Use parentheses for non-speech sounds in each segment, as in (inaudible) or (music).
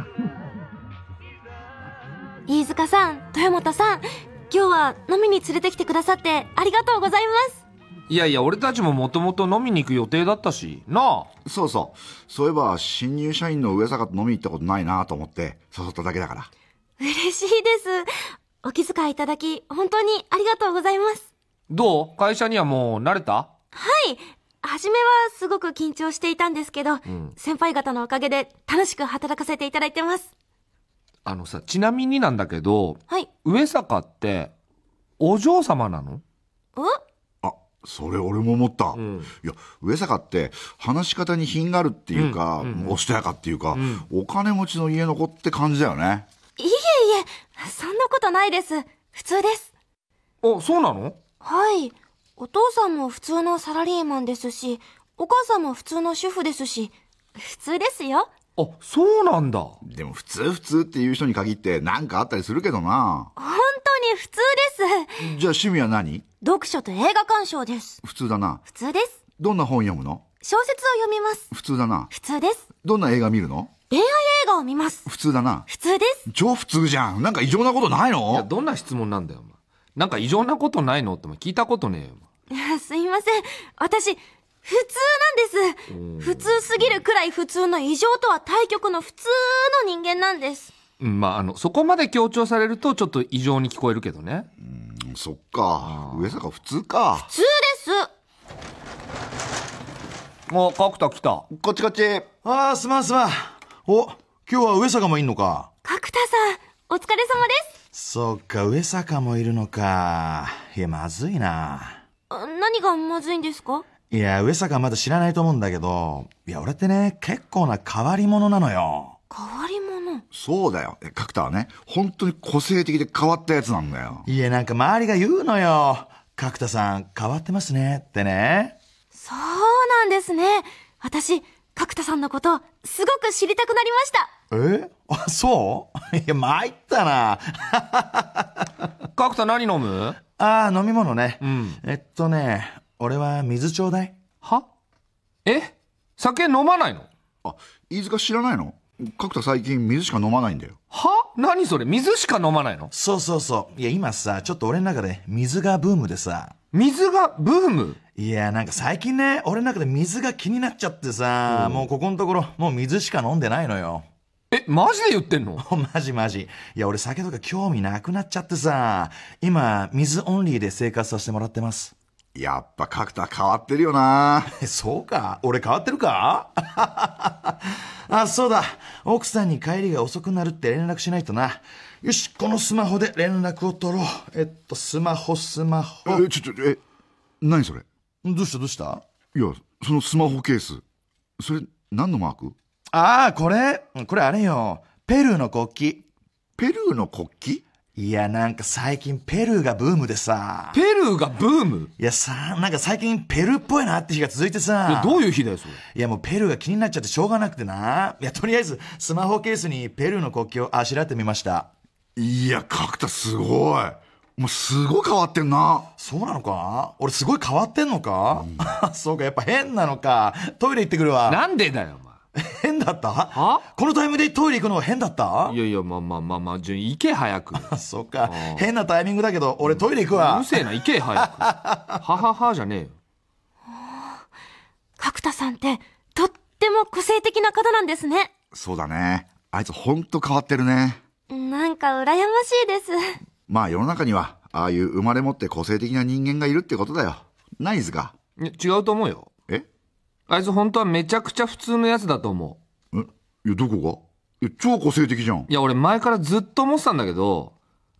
(laughs) 飯塚さん、豊本さん、今日は飲みに連れてきてくださってありがとうございますいやいや、俺たちももともと飲みに行く予定だったし、なあそうそう。そういえば、新入社員の上坂と飲みに行ったことないなと思って、誘っただけだから。嬉しいです。お気遣いいただき、本当にありがとうございます。どう会社にはもう慣れたはい。初めはすごく緊張していたんですけど、うん、先輩方のおかげで楽しく働かせていただいてます。あのさ、ちなみになんだけど、はい、上坂って、お嬢様なのあ、それ俺も思った、うん、いや、上坂って話し方に品があるっていうか、うんうん、おしとやかっていうか、お金持ちの家の子って感じだよね。いえいえ、そんなことないです。普通です。あ、そうなのはい。お父さんも普通のサラリーマンですし、お母さんも普通の主婦ですし、普通ですよ。あ、そうなんだ。でも普通普通っていう人に限って何かあったりするけどな。本当に普通です。じゃあ趣味は何読書と映画鑑賞です。普通だな。普通です。どんな本読むの小説を読みます。普通だな。普通です。どんな映画見るの恋愛映画を見ます。普通だな。普通です。超普通じゃん。なんか異常なことないのいや、どんな質問なんだよ、お前。なんか異常なことないのって聞いたことねえよ。(laughs) すいません。私、普通なんです、普通すぎるくらい普通の異常とは対極の普通の人間なんです。まあ、あの、そこまで強調されるとちょっと異常に聞こえるけどね。うん、そっか。上坂普通か。普通ですお、角田来た。こっちこっち。ああ、すまんすまん。お、今日は上坂もいんのか。角田さん、お疲れ様です。そっか、上坂もいるのか。いや、まずいな。何がまずいんですかいや、上坂まだ知らないと思うんだけど、いや、俺ってね、結構な変わり者なのよ。変わり者そうだよ。角田はね、本当に個性的で変わったやつなんだよ。いや、なんか周りが言うのよ。角田さん、変わってますね、ってね。そうなんですね。私、角田さんのこと、すごく知りたくなりました。えあ、そういや、参ったな。(laughs) 角田何飲むああ、飲み物ね。うん。えっとね、俺は水ちょうだい。はえ酒飲まないのあ、飯塚知らないの角田最近水しか飲まないんだよは何それ水しか飲まないのそうそうそういや今さちょっと俺の中で水がブームでさ水がブームいやなんか最近ね俺の中で水が気になっちゃってさ、うん、もうここのところもう水しか飲んでないのよえマジで言ってんの (laughs) マジマジいや俺酒とか興味なくなっちゃってさ今水オンリーで生活させてもらってますやっぱ角田変わってるよな (laughs) そうか俺変わってるか (laughs) あ、そうだ。奥さんに帰りが遅くなるって連絡しないとな。よし、このスマホで連絡を取ろう。えっと、スマホ、スマホ。え、ちょ、ちょ、え、何それどうしたどうしたいや、そのスマホケース。それ、何のマークああ、これこれあれよ。ペルーの国旗。ペルーの国旗いや、なんか最近ペルーがブームでさ。ペルーがブームいやさ、なんか最近ペルーっぽいなって日が続いてさ。どういう日だよ、それ。いや、もうペルーが気になっちゃってしょうがなくてな。いや、とりあえず、スマホケースにペルーの国旗をあしらってみました。いや、角田すごい。もうすごい変わってんな。そうなのか俺すごい変わってんのか、うん、(laughs) そうか、やっぱ変なのか。トイレ行ってくるわ。なんでだよ。(laughs) 変だったはこのタイムでトイレ行くのは変だったいやいや、まあまあまあまあ、ゃ行け早く。(laughs) そっか。変なタイミングだけど、俺トイレ行くわ。うるせえな、行け早く。(laughs) はははじゃねえよ。角田さんって、とっても個性的な方なんですね。そうだね。あいつほんと変わってるね。なんか羨ましいです。まあ世の中には、ああいう生まれ持って個性的な人間がいるってことだよ。ないですか違うと思うよ。あいつ本当はめちゃくちゃ普通のやつだと思う。えいや、どこがいや、超個性的じゃん。いや、俺前からずっと思ってたんだけど、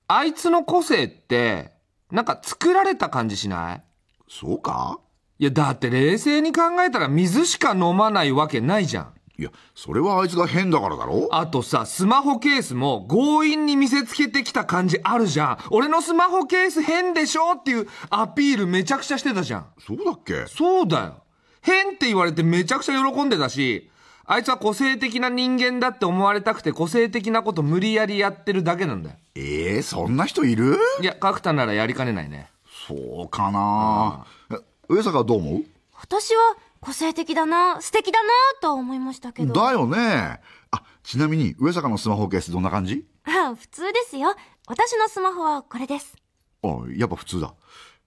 あいつの個性って、なんか作られた感じしないそうかいや、だって冷静に考えたら水しか飲まないわけないじゃん。いや、それはあいつが変だからだろあとさ、スマホケースも強引に見せつけてきた感じあるじゃん。俺のスマホケース変でしょっていうアピールめちゃくちゃしてたじゃん。そうだっけそうだよ。変って言われてめちゃくちゃ喜んでたし、あいつは個性的な人間だって思われたくて個性的なこと無理やりやってるだけなんだよ。ええー、そんな人いるいや、角田ならやりかねないね。そうかな、うん、上坂はどう思う私は個性的だな、素敵だなと思いましたけど。だよね。あ、ちなみに上坂のスマホケースどんな感じあ、普通ですよ。私のスマホはこれです。あ、やっぱ普通だ。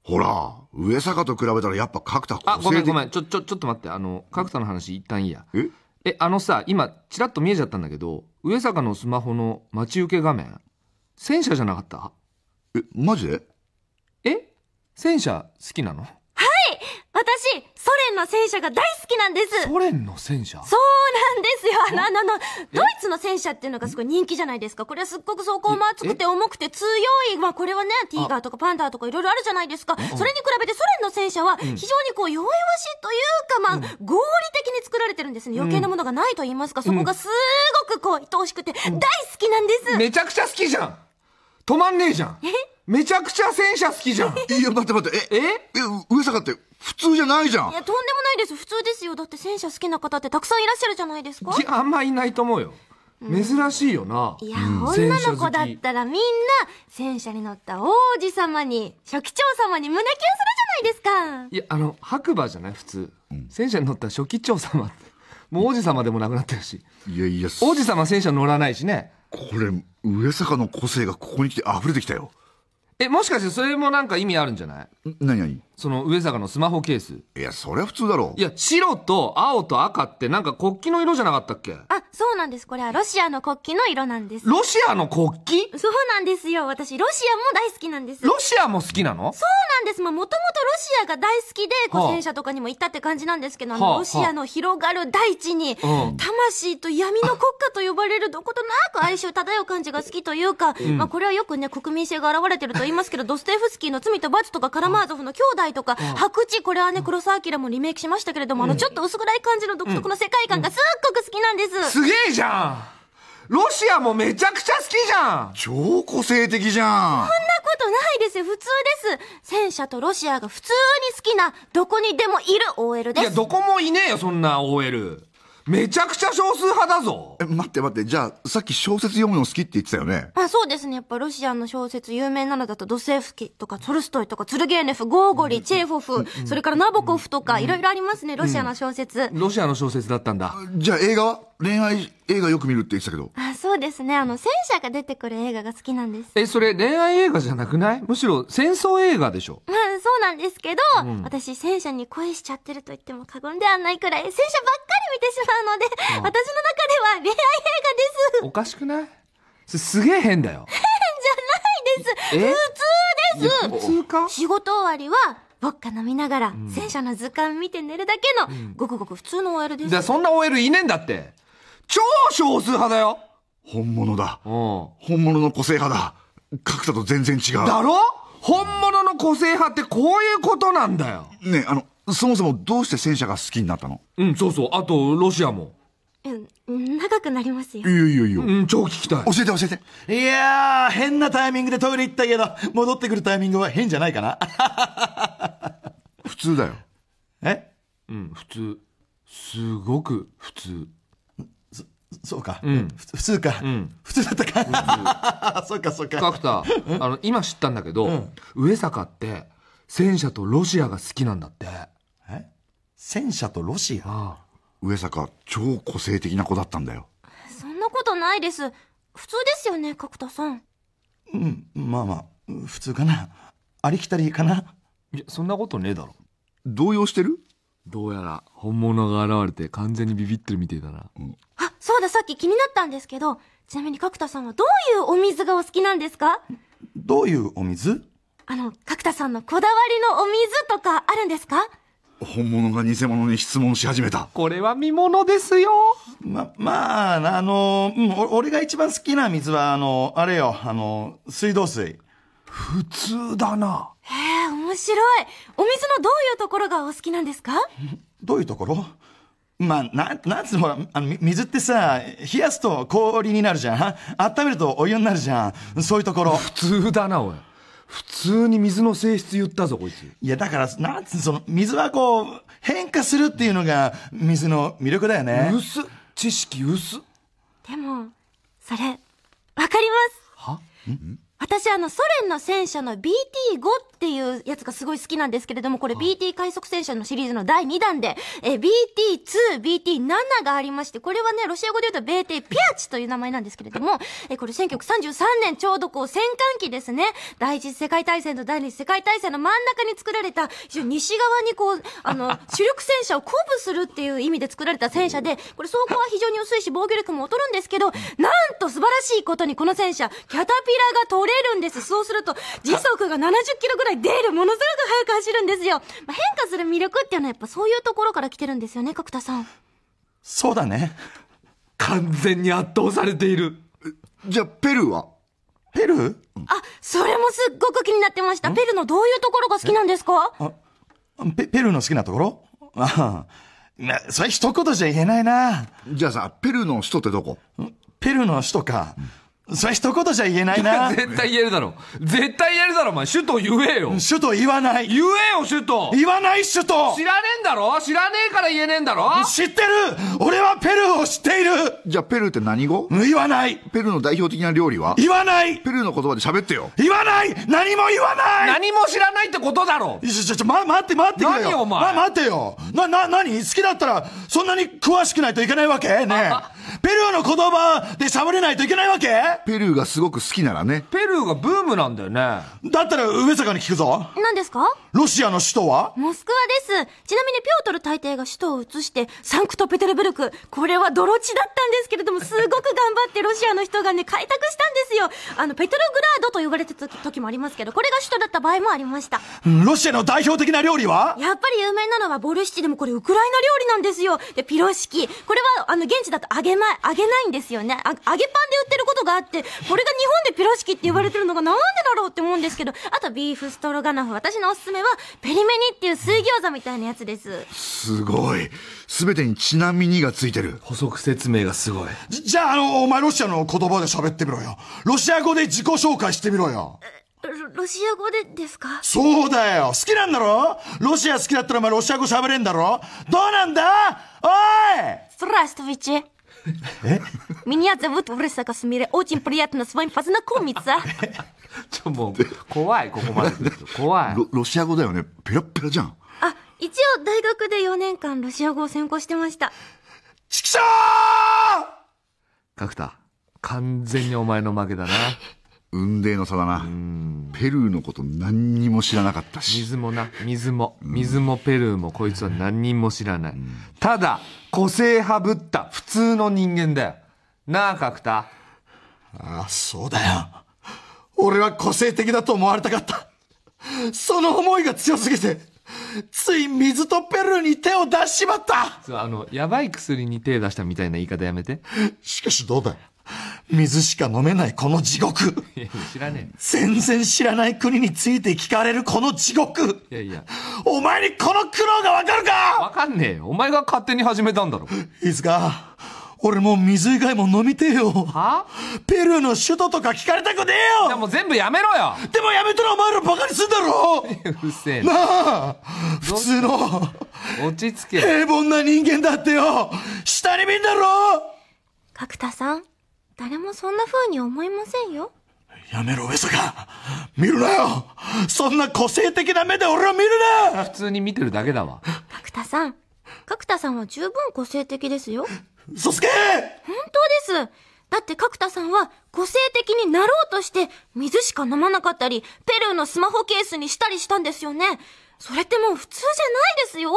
ほら、上坂と比べたらやっぱ角田あ、ごめんごめん。ちょ、ちょ、ちょっと待って。あの、角田の話一旦いいや。ええ、あのさ、今、ちらっと見えちゃったんだけど、上坂のスマホの待ち受け画面、戦車じゃなかったえ、マジでえ戦車好きなの私、ソ連の戦車が大好きなんです。ソ連の戦車そうなんですよ。あの、あの、ドイツの戦車っていうのがすごい人気じゃないですか。これはすっごく走行も厚くて重くて強い。まあこれはね、ティーガーとかパンダーとかいろいろあるじゃないですか。それに比べてソ連の戦車は非常にこう弱々しいというか、まあ、合理的に作られてるんですね。余計なものがないと言いますか、そこがすごくこう、愛おしくて大好きなんです。めちゃくちゃ好きじゃん止まんねえじゃんえめちゃくちゃ戦車好きじゃん。(laughs) いや、待って待って、え、え上坂って普通じゃないじゃんいやとんでもないです普通ですよだって戦車好きな方ってたくさんいらっしゃるじゃないですかいやあんまいないと思うよ珍しいよな、いや、女の子だったらみんな戦車に乗った王子様に初期長様に胸キュンするじゃないですかいやあの白馬じゃない普通、戦車に乗った初期長様ってもう王子様でもなくなってるしいやいや王子様戦車乗らないしねこれ上坂の個性がここに来て溢れてきたよえもしかしてそれもなんか意味あるんじゃない何何その上坂のスマホケースいやそれは普通だろういや白と青と赤ってなんか国旗の色じゃなかったっけあそうなんですこれはロシアの国旗の色なんですロシアの国旗そうなんですよ私ロシアも大好きなんですロシアも好きなのそうなんですもともとロシアが大好きで古戦車とかにも行ったって感じなんですけど、はあ、あのロシアの広がる大地に、はあ、魂と闇の国家と呼ばれるどことなく哀愁漂う感じが好きというか、うん、まあこれはよくね国民性が現れてると言いますけどドステフスキーの罪と罰とかカラマーゾフの兄弟とか、白地、これはね、黒澤明もリメイクしましたけれども、あの、ちょっと薄暗い感じの独特の世界観がすっごく好きなんです。すげえじゃんロシアもめちゃくちゃ好きじゃん超個性的じゃんそんなことないですよ、普通です戦車とロシアが普通に好きな、どこにでもいる OL ですいや、どこもいねえよ、そんな OL。めちゃくちゃ少数派だぞえ、待って待って、じゃあ、さっき小説読むの好きって言ってたよねあ、そうですね。やっぱロシアの小説、有名なのだと、ドセフスキとか、トルストイとか、ツルゲーネフ、ゴーゴリ、チェーホフ、それからナボコフとか、いろいろありますね、ロシアの小説、ロシアの小説だったんだ。じゃあ映画は恋愛映画よく見るって言ってたけど。あ、そうですね。あの、戦車が出てくる映画が好きなんです。え、それ恋愛映画じゃなくないむしろ戦争映画でしょ。そうなんですけど、うん、私戦車に恋しちゃってると言っても過言ではないくらい戦車ばっかり見てしまうので、うん、私の中では恋愛映画です。おかしくないすげえ変だよ。変じゃないです。普通です。普通か仕事終わりは、ボッカ飲みながら、うん、戦車の図鑑見て寝るだけの、ごくごく普通の OL です。だそんな OL いねえんだって。超少数派だよ本物だ。本物の個性派だ。角田と全然違う。だろ本物の個性派ってこういうことなんだよ。ねえ、あの、そもそもどうして戦車が好きになったのうん、そうそう。あと、ロシアも。うん、長くなりますよ。いやいやいや。うん、超聞きたい。教えて教えて。いやー、変なタイミングでトイレ行ったけど、戻ってくるタイミングは変じゃないかな。(laughs) 普通だよ。えうん、普通。すごく普通。そ、そうか。うん。普通か。うん。普通だったかそっかそっか角田あの今知ったんだけど、うん、上坂って戦車とロシアが好きなんだってえ戦車とロシア上坂超個性的な子だったんだよそんなことないです普通ですよね角田さんうんまあまあ普通かなありきたりかないやそんなことねえだろ動揺してるどうやら本物が現れて完全にビビってるみてえだな、うん、あそうださっき気になったんですけどちなみに角田さんはどういうお水がお好きなんですかどういうお水あの、角田さんのこだわりのお水とかあるんですか本物が偽物に質問し始めた。これは見物ですよ。ま、まあ、あの、うん、俺が一番好きな水は、あの、あれよ、あの、水道水。普通だな。へえ、面白い。お水のどういうところがお好きなんですかどういうところまあ、ななんつうの、あの、水ってさ、冷やすと氷になるじゃん温めるとお湯になるじゃんそういうところ。普通だな、おい。普通に水の性質言ったぞ、こいつ。いや、だから、なんつうその、水はこう、変化するっていうのが、水の魅力だよね。薄知識薄でも、それ、わかりますはん私あのソ連の戦車の BT5 っっていうやつがすごい好きなんですけれども、これ BT 快速戦車のシリーズの第2弾で、え BT2、BT7 がありまして、これはね、ロシア語で言うとベーテピアチという名前なんですけれども、えこれ1933年ちょうどこう戦艦機ですね、第一次世界大戦と第二次世界大戦の真ん中に作られた、非常に西側にこう、あの、(laughs) 主力戦車を鼓舞するっていう意味で作られた戦車で、これ走行は非常に薄いし防御力も劣るんですけど、なんと素晴らしいことにこの戦車、キャタピラが取れるんです。そうすると、時速が70キロぐらいらい出る、ものすごく速く走るんですよ。まあ、変化する魅力っていうのはやっぱそういうところから来てるんですよね、角田さん。そうだね。完全に圧倒されている。じゃあ、ペルーはペルーあ、それもすっごく気になってました。ペルーのどういうところが好きなんですかペ、ペルーの好きなところああ。(laughs) それ一言じゃ言えないな。じゃあさ、ペルーの首都ってどこペルーの首都か。うんそれ一言じゃ言えないな。絶対言えるだろ。絶対言えるだろ、お前。首都言えよ。首都言わない。言えよ、首都。言わない、首都。知らねえんだろ知らねえから言えねえんだろ知ってる俺はペルーを知っているじゃあ、ペルーって何語言わない。ペルーの代表的な料理は言わないペルーの言葉で喋ってよ。言わない何も言わない何も知らないってことだろちょ、ちょ、ちょ、ま、待って、待ってくれよ。何お前。ま、待ってよ。な、な、何好きだったら、そんなに詳しくないといけないわけねえ。(laughs) ペルーの言葉で喋れないといけないわけペルーがすごく好きならね。ペルーがブームなんだよね。だったら上坂に聞くぞ。何ですかロシアの首都はモスクワです。ちなみにピョートル大帝が首都を移して、サンクトペテルブルク。これは泥地だったんですけれども、すごく頑張って (laughs) ロシアの人がね、開拓したんですよ。あの、ペテルグラードと呼ばれてた時もありますけど、これが首都だった場合もありました。ロシアの代表的な料理はやっぱり有名なのはボルシチでもこれウクライナ料理なんですよ。で、ピロシキ。これは、あの、現地だと揚げ米。ない揚げないんですよねあ揚げパンで売ってることがあってこれが日本でピロシキって言われてるのがなんでだろうって思うんですけどあとビーフストロガノフ私のおすすめはペリメニっていう水餃子みたいなやつですすごいすべてにちなみにがついてる補足説明がすごいじじゃああのお前ロシアの言葉で喋ってみろよロシア語で自己紹介してみろよロシア語でですかそうだよ好きなんだろロシア好きだったらお前ロシア語喋れんだろどうなんだおいストラストビッチ (laughs) Меня зовут Урса Касмире. Очень приятно с вами познакомиться. もう怖いここまで怖いロシア語だよねペラペラじゃんあ、一応大学で4年間ロシア語を専攻してました。ちくしょー角田完全にお前の負けだな雲泥の差だなペルーのこと何にも知らなかったし水もな水も水もペルーもこいつは何にも知らない、ただ個性はぶった普通の人間だよなあ角田ああそうだよ俺は個性的だと思われたかったその思いが強すぎてつい水とペルーに手を出しちまったあのやばい薬に手出したみたいな言い方やめてしかしどうだ水しか飲めないこの地獄知らねえ全然知らない国について聞かれるこの地獄いやいやお前にこの苦労がわかるかわかんねえお前が勝手に始めたんだろいつか俺もう水以外も飲みてえよはペルーの首都とか聞かれたくねえよでも全部やめろよでもやめたらお前らバカにすんだろ (laughs) うるせえななあ普通の落ち着け平凡な人間だってよ下に見んだろ角田さん誰もそんな風に思いませんよやめろ上坂見るなよそんな個性的な目で俺を見るな普通に見てるだけだわ角田さん角田さんは十分個性的ですよ嘘つけ本当ですだって角田さんは個性的になろうとして水しか飲まなかったりペルーのスマホケースにしたりしたんですよねそれってもう普通じゃないですよ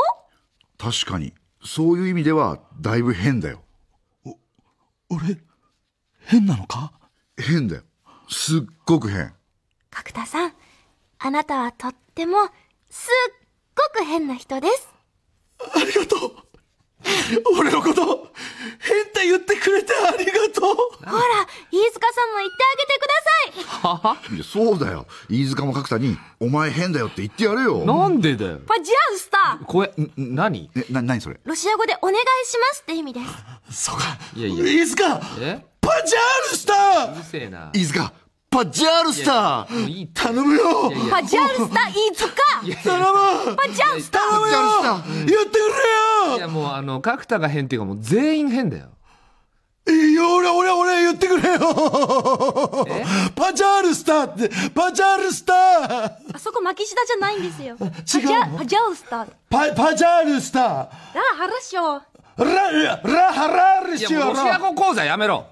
確かにそういう意味ではだいぶ変だよお俺変なのか変だよすっごく変角田さんあなたはとってもすっごく変な人ですありがとう俺のこと変って言ってくれてありがとうほら飯塚さんも言ってあげてくださいははそうだよ飯塚も角田に「お前変だよ」って言ってやれよなんでだよパジャウスター声何えな何それロシア語で「お願いします」って意味ですそうかいやいや飯塚えパジャールスターうるせえな。パジャールスターいい頼むよパジャールスターいつか頼むパジャールスター頼むよやってくれよいやもうあの、角田が変っていうかもう全員変だよ。いや、俺、俺、俺、言ってくれよパジャールスターって、パジャールスターあそこ巻き舌じゃないんですよ。違うパジャールスター。パ、パジャールスターラハラショラ、ラハラルショロシア語講座やめろ